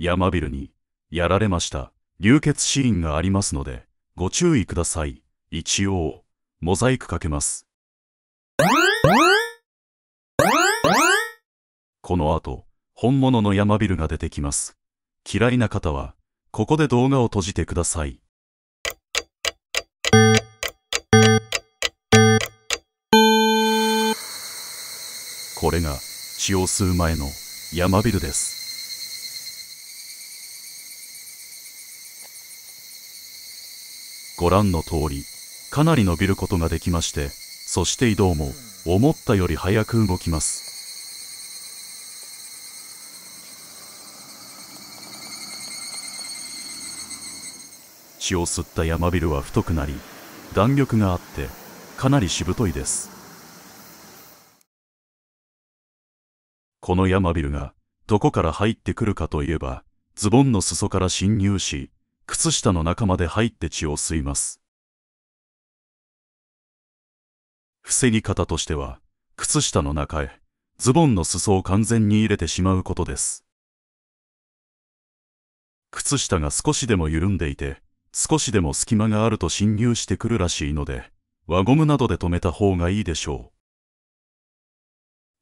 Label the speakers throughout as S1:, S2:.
S1: 山ビルに、やられました。流血シーンがありますので、ご注意ください。一応、モザイクかけます。この後、本物の山ビルが出てきます。嫌いな方は、ここで動画を閉じてください。これが、使用数前の山ビルです。ご覧の通り、かなり伸びることができまして、そして移動も思ったより早く動きます。血を吸った山ビルは太くなり、弾力があって、かなりしぶといです。この山ビルがどこから入ってくるかといえば、ズボンの裾から侵入し、靴下の中まで入って血を吸います。防ぎ方としては、靴下の中へ、ズボンの裾を完全に入れてしまうことです。靴下が少しでも緩んでいて、少しでも隙間があると侵入してくるらしいので、輪ゴムなどで止めた方がいいでしょう。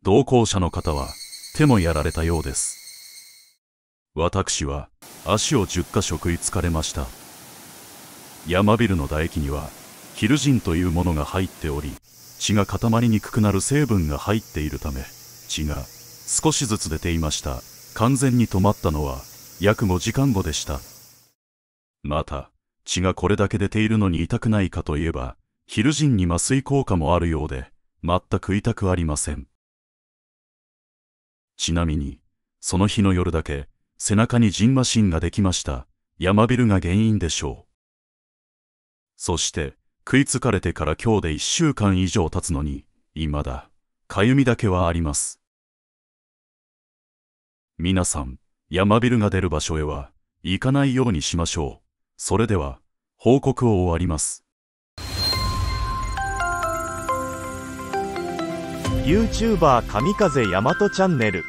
S1: 同行者の方は、手もやられたようです。私は、足を10箇所食いつかれました山ビルの唾液にはヒルジンというものが入っており血が固まりにくくなる成分が入っているため血が少しずつ出ていました完全に止まったのは約5時間後でしたまた血がこれだけ出ているのに痛くないかといえばヒルジンに麻酔効果もあるようで全く痛くありませんちなみにその日の夜だけ背中にジンマシンができました。山ビルが原因でしょう。そして、食いつかれてから今日で1週間以上経つのに、未だ、かゆみだけはあります。皆さん、山ビルが出る場所へは、行かないようにしましょう。それでは、報告を終わります。YouTuber 神風大和チャンネル